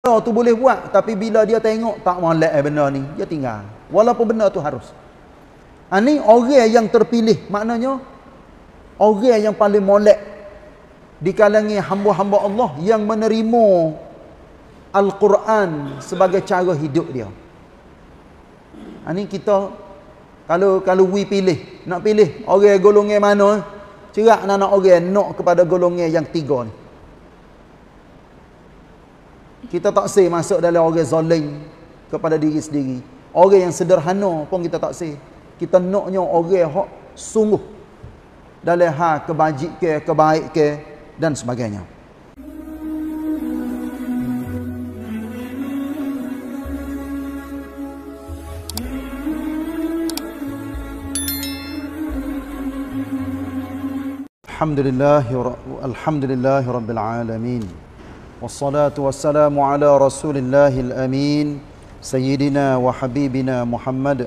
benda tu boleh buat tapi bila dia tengok tak molek eh benda ni dia tinggal walaupun benda tu harus ini ha, orang yang terpilih maknanya orang yang paling molek di kalangan hamba-hamba Allah yang menerima Al-Quran sebagai cara hidup dia ini ha, kita kalau kalau we pilih nak pilih orang golongan mana cerak anak-anak orang nak kepada golongan yang tiga ni kita tak sah masuk dalam orang zalim kepada diri sendiri. Orang yang sederhana pun kita tak sah. Kita naknya orang hak sungguh dalam hal kebaik ke dan sebagainya. Alhamdulillah Alhamdulillah Rabbil alamin. والصلاة والسلام على رسول الله الأمين سيدنا وحبيبنا محمد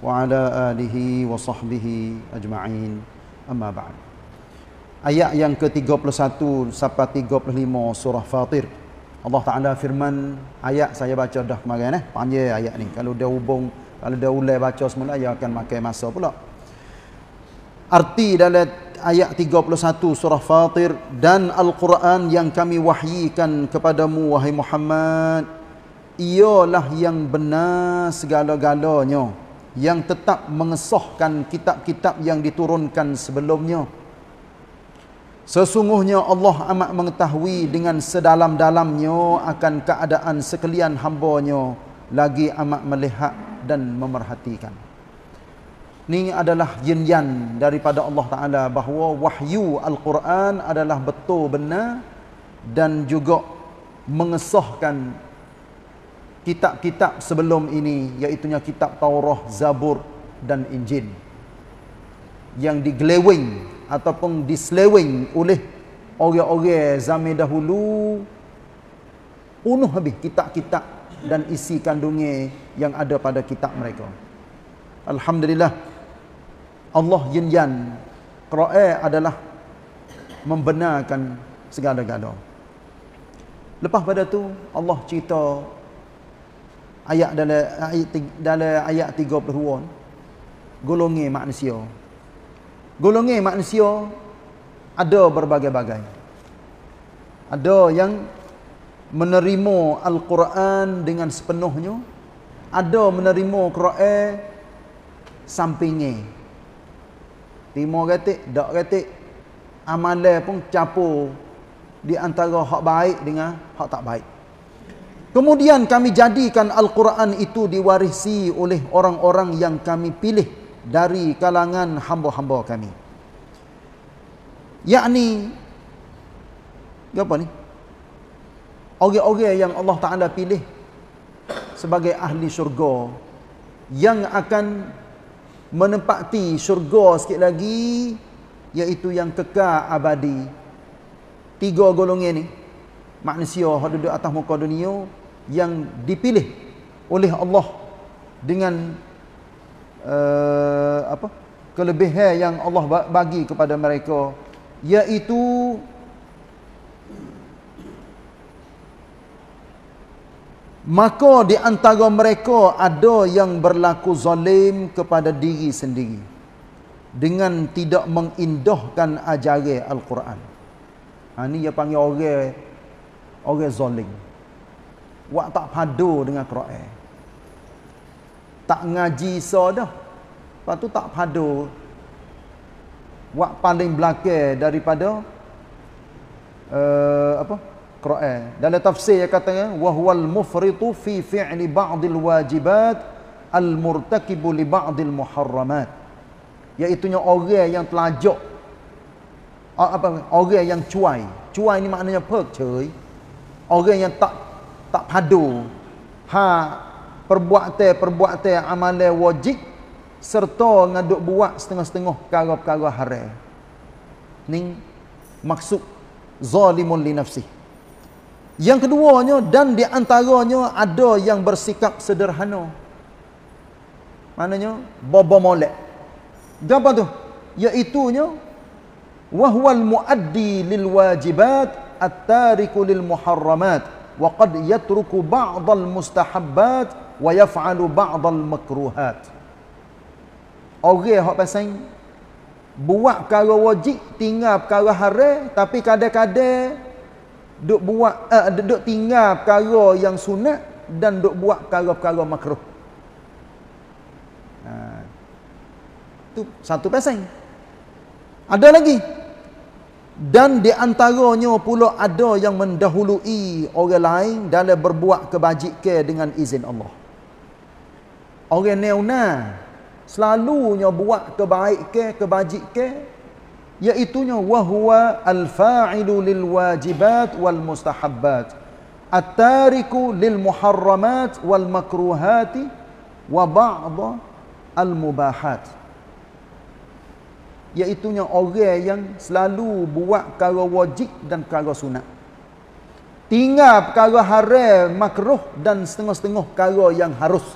وعلى آله وصحبه أجمعين أما بعد Ayat yang ke-31 sampai 35 surah Fatir. Allah Taala firman ayat saya baca dah kemarin eh. Panjang ayat ni. Kalau dia hubung, kalau dia ulai baca semula ya akan makan masa pula. Arti dalam ayat 31 surah Fatir dan Al-Quran yang kami wahyikan kepadamu wahai Muhammad ialah yang benar segala-galanya yang tetap mengesahkan kitab-kitab yang diturunkan sebelumnya Sesungguhnya Allah amat mengetahui dengan sedalam-dalamnya akan keadaan sekalian hambanya lagi amat melihat dan memerhatikan. Ini adalah jinjan daripada Allah Ta'ala bahawa wahyu Al-Quran adalah betul benar dan juga mengesahkan kitab-kitab sebelum ini iaitunya kitab Taurah, Zabur dan Injil yang digelewing ataupun diselewing oleh orang-orang zaman dahulu punuh habis kitab-kitab dan isi kandungnya yang ada pada kitab mereka. Alhamdulillah. Allah yin yan qira'a adalah membenarkan segala-gala lepas pada tu Allah cerita ayat dalam ayat dalam ayat 32 golongan manusia golongan manusia ada berbagai-bagai ada yang menerima al-Quran dengan sepenuhnya ada menerima Quran sampingnya Timur ratik, dak ratik amalan pun campur di antara hak baik dengan hak tak baik kemudian kami jadikan Al-Quran itu diwarisi oleh orang-orang yang kami pilih dari kalangan hamba-hamba kami yakni apa ni orang-orang yang Allah Ta'ala pilih sebagai ahli syurga yang akan menempati syurga sikit lagi iaitu yang kekal abadi tiga golongan ni manusia yang duduk atas muka dunia yang dipilih oleh Allah dengan uh, apa kelebihan yang Allah bagi kepada mereka iaitu maka di antara mereka ada yang berlaku zalim kepada diri sendiri dengan tidak mengindahkan ajaran al-Quran. Ha ni dia panggil orang orang zalim. Wak tak padu dengan Quran. Tak ngaji so dah. Lepas tu tak padu. Wak paling belakang daripada uh, apa? Uh, Quran. Dalam tafsir yang katanya wahwal mufritu fi fi'li ba'dil wajibat al-murtakibu li ba'dil muharramat. Iaitunya orang yang telajak apa orang yang cuai. Cuai ni maknanya pek cuy. Orang yang tak tak padu. Ha perbuatan perbuatan amalan wajib serta ngaduk buat setengah-setengah perkara-perkara haram. Ning maksud zalimun li nafsihi. Yang keduanya dan di antaranya ada yang bersikap sederhana. Maknanya bobo molek. Gapa tu? Iaitu nya wahwal muaddi lil wajibat at-tarik lil muharramat wa qad yatruku ba'd mustahabbat wa yaf'alu ba'd al makruhat. Orang hak pasang buat perkara wajib tinggal perkara haram tapi kadang-kadang duk buat uh, duk tinggal perkara yang sunat dan duk buat perkara-perkara makruh. Ha. Tu satu pasal. Ada lagi. Dan di antaranya pula ada yang mendahului orang lain dalam berbuat kebajikan dengan izin Allah. Orang neuna selalunya buat kebaikan, kebajikan yaitunya wahwa al-fa'ilu lil wajibat wal mustahabbat at-tariku lil muharramat wal makruhati wa ba'd al mubahat iaitunya orang yang selalu buat perkara wajib dan perkara sunat tinggal perkara haram makruh dan setengah-setengah perkara yang harus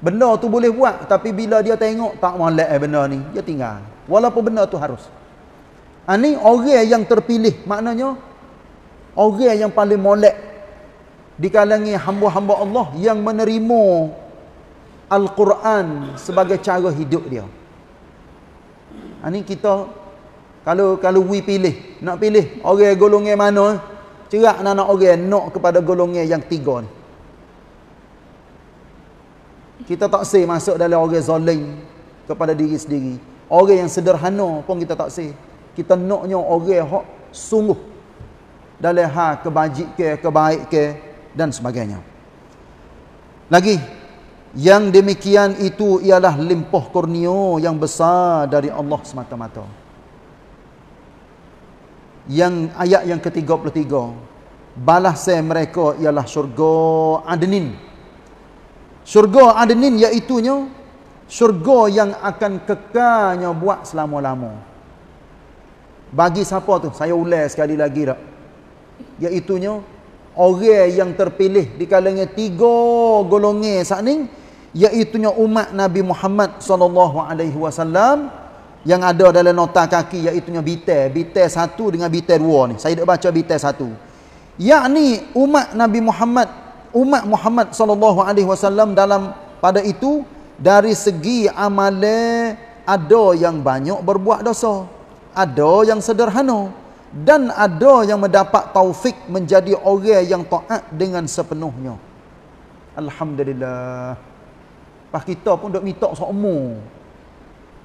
benda tu boleh buat tapi bila dia tengok tak molek eh benda ni dia tinggal Walaupun benda tu harus. Ini ah, orang yang terpilih. Maknanya, orang yang paling molek di kalangan hamba-hamba Allah yang menerima Al-Quran sebagai cara hidup dia. Ini ah, kita, kalau kalau we pilih, nak pilih orang golongan mana, cerak anak-anak orang nak kepada golongan yang tiga ni. Kita tak say masuk dalam orang zoling kepada diri sendiri. Orang yang sederhana pun kita tak say. Kita naknya orang yang sungguh. Dalam hal kebajik ke, kebaik ke dan sebagainya. Lagi. Yang demikian itu ialah limpah kurnia yang besar dari Allah semata-mata. Yang ayat yang ke-33. Balasai mereka ialah syurga adenin. Syurga adenin iaitunya syurga yang akan kekalnya buat selama-lama. Bagi siapa tu? Saya ulas sekali lagi dah. Iaitunya orang yang terpilih di kalangan tiga golongan saat ni iaitunya umat Nabi Muhammad saw yang ada dalam nota kaki iaitunya biter biter satu dengan biter dua ni. Saya dah baca biter satu. Yakni umat Nabi Muhammad, umat Muhammad saw dalam pada itu dari segi amale ada yang banyak berbuat dosa ada yang sederhana dan ada yang mendapat taufik menjadi orang yang taat dengan sepenuhnya alhamdulillah pas kita pun dok minta sokmo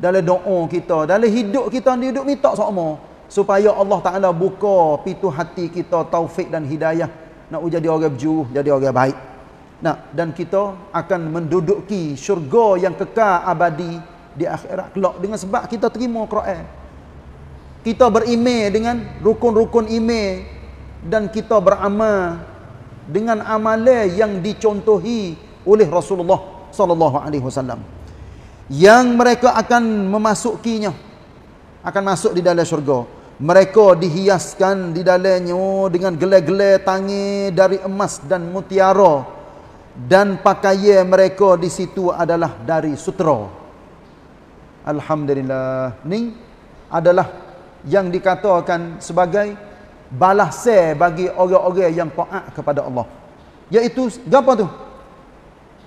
dalam doa kita dalam hidup kita ni dok minta sokmo supaya Allah Taala buka pintu hati kita taufik dan hidayah nak jadi orang berjuru jadi orang baik Nah, dan kita akan menduduki syurga yang kekal abadi di akhirat kelak dengan sebab kita terima Quran. Kita berime dengan rukun-rukun ime, dan kita beramal dengan amale yang dicontohi oleh Rasulullah sallallahu alaihi wasallam. Yang mereka akan memasukkinya akan masuk di dalam syurga. Mereka dihiaskan di dalamnya dengan gelai-gelai tangi dari emas dan mutiara dan pakaian mereka di situ adalah dari sutera. Alhamdulillah. Ni adalah yang dikatakan sebagai balasan bagi orang-orang yang taat kepada Allah. Yaitu apa tu?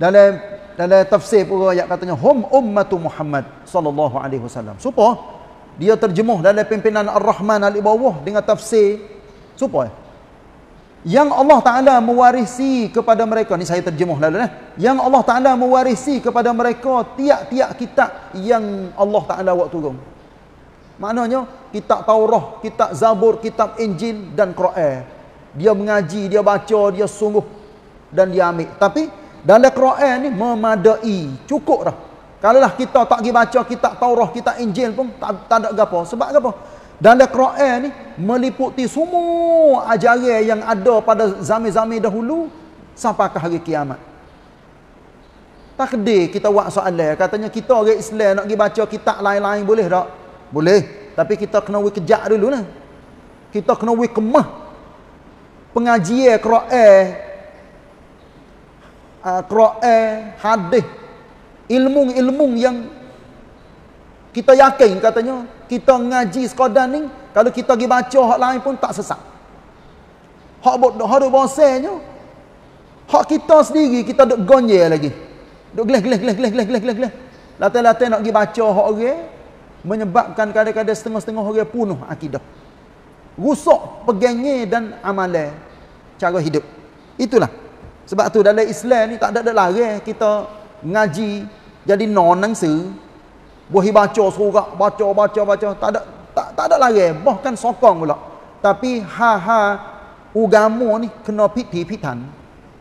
Dalam dalam tafsir pura yang katanya hum ummatu Muhammad sallallahu alaihi wasallam. Supo dia terjemuh dalam pimpinan Ar-Rahman Al-Ibawah dengan tafsir supaya yang Allah Ta'ala mewarisi kepada mereka ni saya terjemuh lalu eh? yang Allah Ta'ala mewarisi kepada mereka tiap-tiap kitab yang Allah Ta'ala buat turun maknanya kitab Taurah kitab Zabur kitab Injil dan Quran dia mengaji dia baca dia sungguh dan dia ambil tapi dalam Quran ni memadai cukup dah kalau lah kita tak pergi baca kitab Taurah kitab Injil pun tak, tak ada apa sebab apa dalam Quran ni meliputi semua ajaran yang ada pada zaman-zaman dahulu sampai ke hari kiamat. Takde kita buat soalan katanya kita orang Islam nak pergi baca kitab lain-lain boleh tak? Boleh. Tapi kita kena we kejak dulu lah. Kita kena we kemah. Pengajian Quran ah, Quran, hadis, ilmu-ilmu yang kita yakin katanya, kita ngaji sekadar ni, kalau kita pergi baca hak lain pun tak sesat. Hak duduk bosanya, hak kita sendiri, kita duduk gonjir lagi. Duduk gleh gleh gleh gleh gleh gleh gleh gleh. Latih-latih nak pergi baca hak orang, menyebabkan kadang-kadang setengah-setengah orang punuh akidah. Rusak pegangnya dan amalan cara hidup. Itulah. Sebab tu dalam Islam ni tak ada-ada larang kita ngaji jadi non sih Bohi baca surat, baca, baca, baca. Tak ada, tak, tak ada lagi. Bahkan sokong pula. Tapi ha-ha, ugamu ni kena piti-pitan.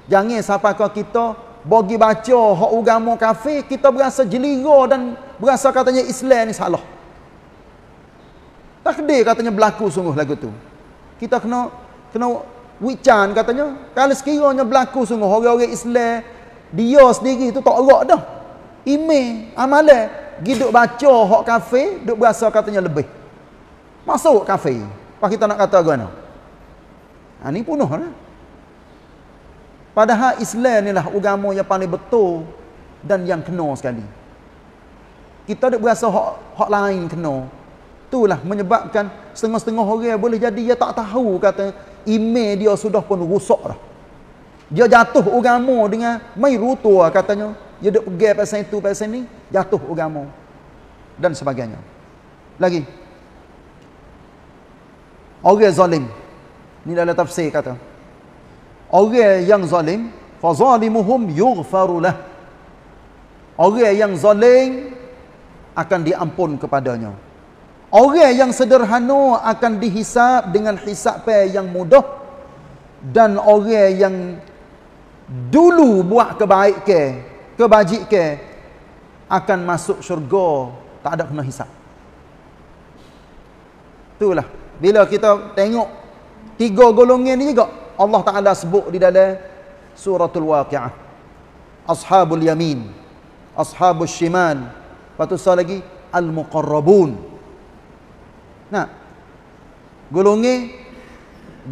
Jangan siapa kau kita bagi baca hak ugamu kafe, kita berasa jeliga dan berasa katanya Islam ni salah. Takde katanya berlaku sungguh lagu tu. Kita kena kena wican katanya. Kalau sekiranya berlaku sungguh, orang-orang Islam, dia sendiri tu tak erak dah. Ime, amalai, Gi duk baca hok kafe, duduk berasa katanya lebih. Masuk kafe. Apa kita nak kata gano? Ha ni punuh lah. Padahal Islam ni lah agama yang paling betul dan yang kena sekali. Kita duduk berasa hok hok lain kena. Itulah menyebabkan setengah-setengah orang boleh jadi dia tak tahu kata email dia sudah pun rusak dah. Dia jatuh agama dengan mai rutua katanya dia duk pegang pasal itu pasal ni jatuh agama dan sebagainya lagi orang zalim ni dalam tafsir kata orang yang zalim fa zalimuhum yughfaru lah. orang yang zalim akan diampun kepadanya orang yang sederhana akan dihisap dengan hisap yang mudah dan orang yang dulu buat kebaikan ke, kebajikan akan masuk syurga tak ada kena hisap itulah bila kita tengok tiga golongan ni juga Allah Taala sebut di dalam suratul waqiah ashabul yamin ashabus syimal patu sa lagi al muqarrabun nah golongan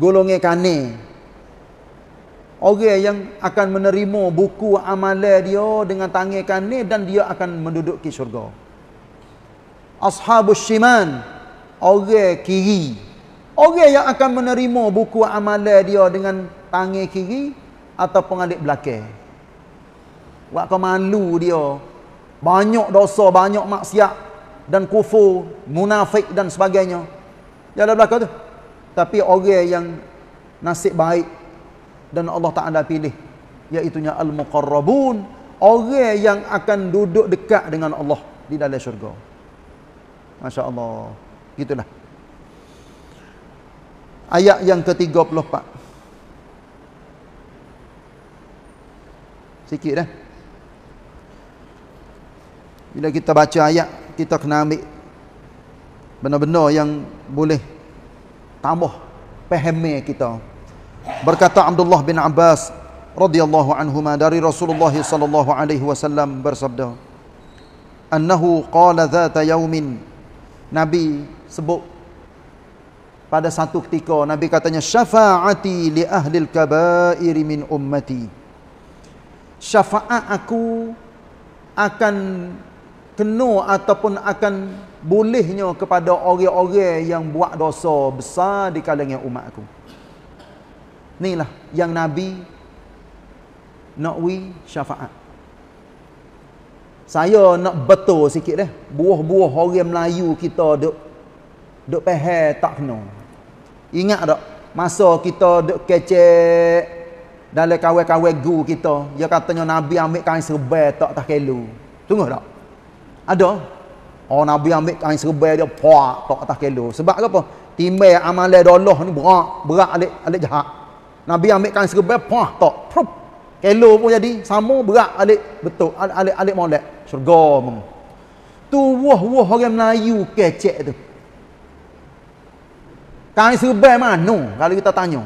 golongan kanan orang yang akan menerima buku amalan dia dengan tangan kanan dan dia akan menduduki syurga ashabus syiman orang kiri orang yang akan menerima buku amalan dia dengan tangan kiri atau pengalik belakang buat kau malu dia banyak dosa banyak maksiat dan kufur munafik dan sebagainya dia ada belakang tu tapi orang yang nasib baik dan Allah Taala pilih iaitu al-muqarrabun orang yang akan duduk dekat dengan Allah di dalam syurga. Masya-Allah. Gitulah. Ayat yang ke-34. Sikit dah. Bila kita baca ayat, kita kena ambil benar-benar yang boleh tambah pemahaman kita berkata Abdullah bin Abbas radhiyallahu anhuma dari Rasulullah sallallahu alaihi wasallam bersabda annahu qala dhata yaumin nabi sebut pada satu ketika nabi katanya syafaati li ahli al-kaba'ir min ummati syafaat aku akan kena ataupun akan bolehnya kepada orang-orang yang buat dosa besar di kalangan umat aku. Inilah yang Nabi Na'wi syafaat. Saya nak betul sikit dah. Eh. Buah-buah orang Melayu kita duk duk pehel tak kena. Ingat tak? Masa kita duk kecek dalam kawai-kawai gu kita. Dia katanya Nabi ambil kain serbal tak tak kelu. Tunggu tak? Ada. Oh Nabi ambil kain serbal dia puak tak tak kelu. Sebab apa? Timbal amalan dolah ni berat. Berat alik, alik jahat. Nabi ambil kain serba, puah, tok, prup. Kelo pun jadi, sama berat alik betul, alik, alik, alik molek. Surga mem. Tu wah wah orang Melayu kecek tu. Kain serba mana? Kalau kita tanya.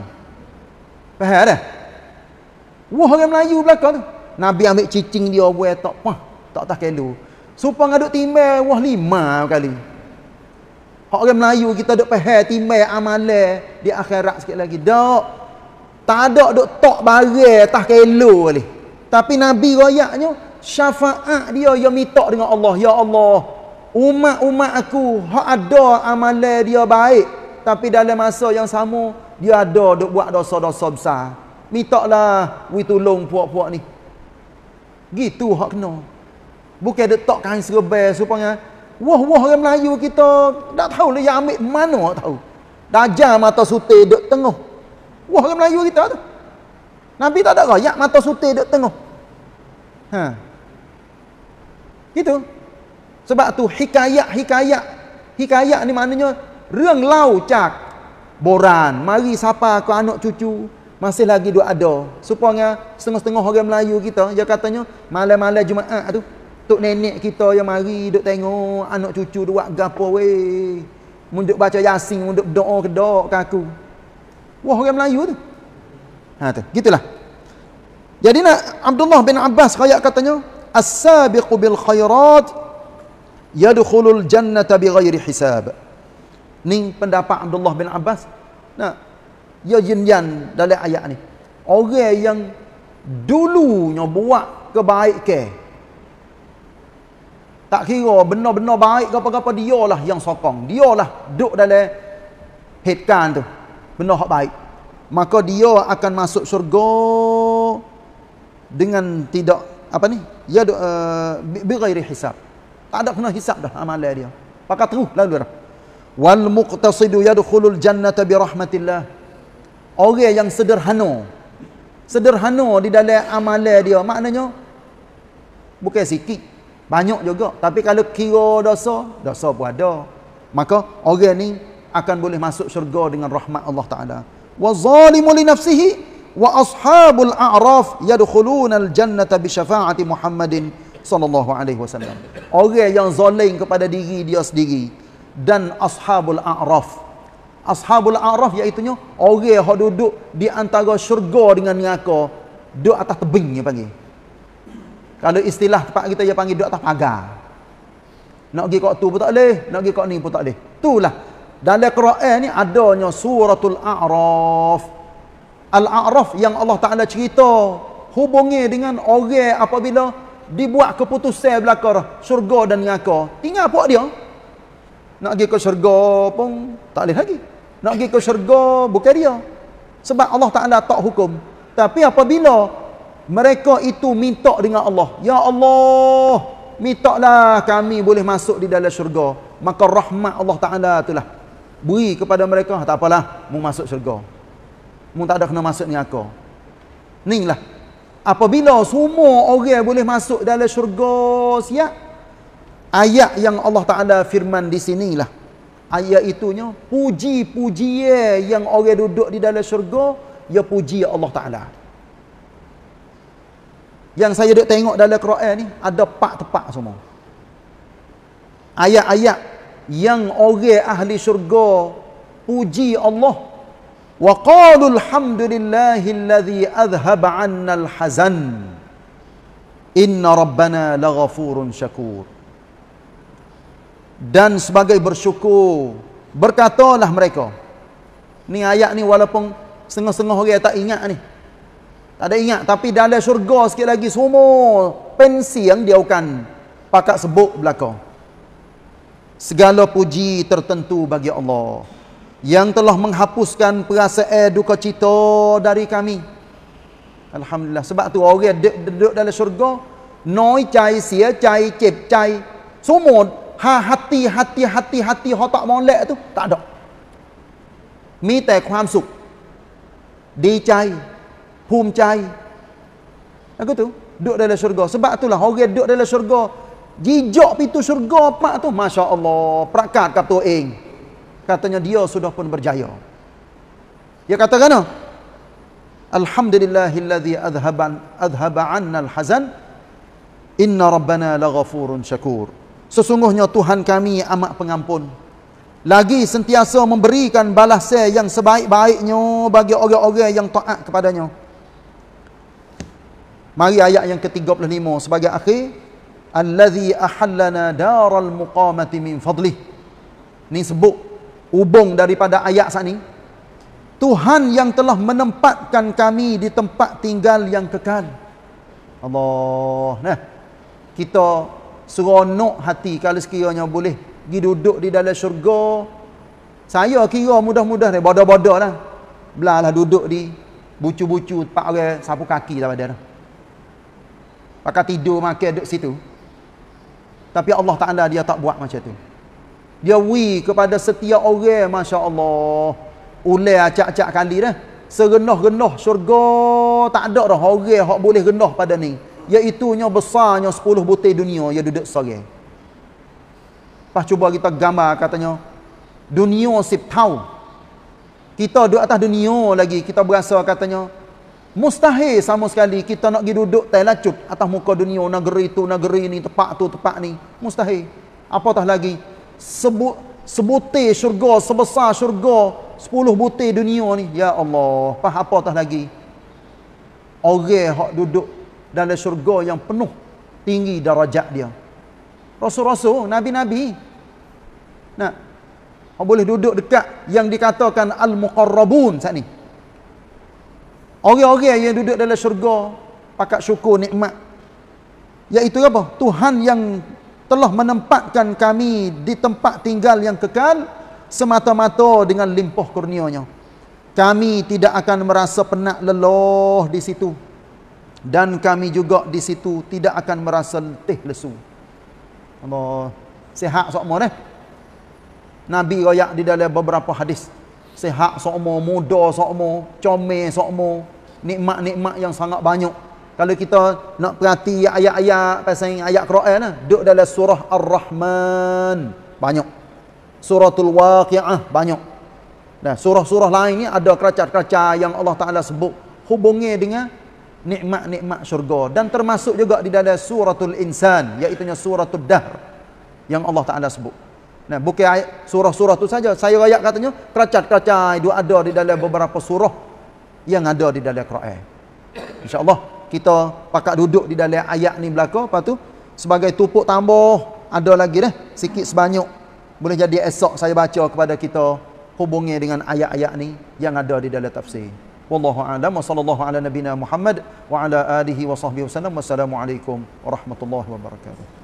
Faham dah? Wah orang Melayu belakang tu. Nabi ambil cicing dia buat tok, puah, tok tak kelo. Supa ngaduk timbal wah lima kali. Hak orang Melayu kita duk faham timbal amalan di akhirat sikit lagi. Dak, tak ada duk tok barai atas kelo kali. Tapi Nabi royaknya syafaat dia yang minta dengan Allah, ya Allah. Umat-umat aku hak ada amalan dia baik, tapi dalam masa yang sama dia ada duk buat dosa-dosa besar. Mintaklah wi tolong puak-puak ni. Gitu hak kena. Bukan duk tok kain serba supaya wah-wah orang Melayu kita tak tahu lah yang ambil mana tak tahu. Dajah mata sutir duk tengah. Wah orang Melayu kita tu. Nabi tak ada rakyat mata sutir duduk tengok. Ha. Gitu. Sebab tu hikayat-hikayat. Hikayat ni maknanya reng lau cak. Boran. Mari sapa ke anak cucu. Masih lagi duduk ada. Supaya setengah-setengah orang Melayu kita. Dia katanya malam-malam Jumaat tu. Tok nenek kita yang mari duduk tengok anak cucu duduk gapo weh. Munduk baca yasin, munduk doa kedok ke aku. Wah orang Melayu tu. Ha tu. Gitulah. Jadi nak Abdullah bin Abbas kaya katanya, "As-sabiqu bil khairat yadkhulul jannata bighairi hisab." Ni pendapat Abdullah bin Abbas. Nah, ya jinjan dalam ayat ni. Orang yang dulunya buat kebaikan tak kira benar-benar baik ke apa-apa dialah yang sokong dialah duduk dalam hitkan tu benda hak baik maka dia akan masuk syurga dengan tidak apa ni ya uh, bighairi hisap tak ada kena hisap dah amalan dia pakat terus lalu dah wal muqtasidu yadkhulul jannata bi rahmatillah orang yang sederhana sederhana di dalam amalan dia maknanya bukan sikit banyak juga tapi kalau kira dosa dosa pun ada maka orang ni akan boleh masuk syurga dengan rahmat Allah Taala. Wa zalimu li nafsihi wa ashabul a'raf yadkhuluna al-jannata bi syafa'ati Muhammadin sallallahu alaihi wasallam. Orang yang zalim kepada diri dia sendiri dan ashabul a'raf. Ashabul a'raf iaitu orang yang duduk di antara syurga dengan neraka, duduk atas tebing dia panggil. Kalau istilah tempat kita dia panggil duduk atas pagar. Nak pergi kok tu pun tak boleh, nak pergi kok ni pun tak boleh. Itulah dalam Quran ni adanya suratul A'raf. Al-A'raf yang Allah Ta'ala cerita hubungi dengan orang apabila dibuat keputusan belakang syurga dan neraka. Tinggal apa dia? Nak pergi ke syurga pun tak boleh lagi. Nak pergi ke syurga bukan dia. Sebab Allah Ta'ala tak hukum. Tapi apabila mereka itu minta dengan Allah. Ya Allah, minta lah kami boleh masuk di dalam syurga. Maka rahmat Allah Ta'ala itulah beri kepada mereka tak apalah mu masuk syurga mu tak ada kena masuk ni aku ni lah apabila semua orang boleh masuk dalam syurga siap ayat yang Allah Ta'ala firman di sinilah ayat itunya puji-puji yang orang duduk di dalam syurga ya puji Allah Ta'ala yang saya duduk tengok dalam Quran ni ada pak tepak semua ayat-ayat yang orang ahli syurga puji Allah wa qalu alhamdulillahillazi adhhab 'anna alhazan inna rabbana laghafurun syakur dan sebagai bersyukur berkatalah mereka ni ayat ni walaupun setengah-setengah orang tak ingat ni tak ada ingat tapi dalam syurga sikit lagi semua pensi yang dia akan pakat sebut belakang segala puji tertentu bagi Allah yang telah menghapuskan perasaan duka cita dari kami. Alhamdulillah. Sebab tu orang duduk dalam syurga, noi cai sia cai cep cai. Semua ha hati hati hati hati ha tak molek tu tak ada. Mi tak ความ suka. Di cai, hum cai. Aku tu duduk dalam syurga. Sebab itulah orang duduk dalam syurga Jijok pintu syurga pak tu. Masya Allah. Perakat kata ing. Katanya dia sudah pun berjaya. Dia kata kena. Alhamdulillahilladzi adhaban, adhaba annal hazan. Inna rabbana laghafurun syakur. Sesungguhnya Tuhan kami amat pengampun. Lagi sentiasa memberikan balasan yang sebaik-baiknya bagi orang-orang yang taat kepadanya. Mari ayat yang ke-35 sebagai akhir alladhi ahallana daral muqamati min fadlih ni sebut hubung daripada ayat sat ni Tuhan yang telah menempatkan kami di tempat tinggal yang kekal Allah nah kita seronok hati kalau sekiranya boleh pergi duduk di dalam syurga saya kira mudah-mudah ni bodoh-bodoh lah belah duduk di bucu-bucu pakai sapu kaki tak lah ada pakai tidur pakai duduk situ tapi Allah Ta'ala dia tak buat macam tu. Dia wi kepada setiap orang, Masya Allah. Ulih acak-acak kali dah. Serenuh-renuh syurga tak ada dah. Orang yang boleh renuh pada ni. Iaitunya besarnya 10 butir dunia yang duduk sore. Lepas cuba kita gambar katanya. Dunia sip tau. Kita duduk atas dunia lagi. Kita berasa katanya. Mustahil sama sekali kita nak pergi duduk telacut atas muka dunia, negeri itu, negeri ini, tempat tu tempat ni. Mustahil. Apatah lagi, Sebu, sebutir syurga, sebesar syurga, sepuluh butir dunia ni. Ya Allah, apa apatah lagi? Orang yang duduk dalam syurga yang penuh, tinggi darajat dia. Rasul-rasul, Nabi-Nabi. Nak, boleh duduk dekat yang dikatakan Al-Muqarrabun saat ni. Orang-orang yang duduk dalam syurga pakat syukur nikmat. Iaitu apa? Tuhan yang telah menempatkan kami di tempat tinggal yang kekal semata-mata dengan limpah kurnianya. Kami tidak akan merasa penat leloh di situ. Dan kami juga di situ tidak akan merasa letih lesu. Allah sehat semua so Nabi royak di dalam beberapa hadis sehat sokmo, muda sokmo, comel sokmo, nikmat-nikmat yang sangat banyak. Kalau kita nak perhati ayat-ayat pasal ayat Quran nah, eh, duk dalam surah Ar-Rahman banyak. Suratul Waqiah banyak. Nah, surah-surah lain ni ada keracat-keracat yang Allah Taala sebut hubungnya dengan nikmat-nikmat syurga dan termasuk juga di dalam suratul insan iaitu suratul dahr yang Allah Taala sebut. Nah, bukan ayat surah-surah tu saja. Saya ayat katanya, keracat-keracai dia ada di dalam beberapa surah yang ada di dalam Quran. InsyaAllah, kita pakat duduk di dalam ayat ni belakang. Lepas tu, sebagai tupuk tambah, ada lagi dah. Sikit sebanyak. Boleh jadi esok saya baca kepada kita hubungi dengan ayat-ayat ni yang ada di dalam tafsir. Wallahu a'lam wa sallallahu ala nabina Muhammad wa ala alihi wa sahbihi wa Wassalamualaikum warahmatullahi wabarakatuh.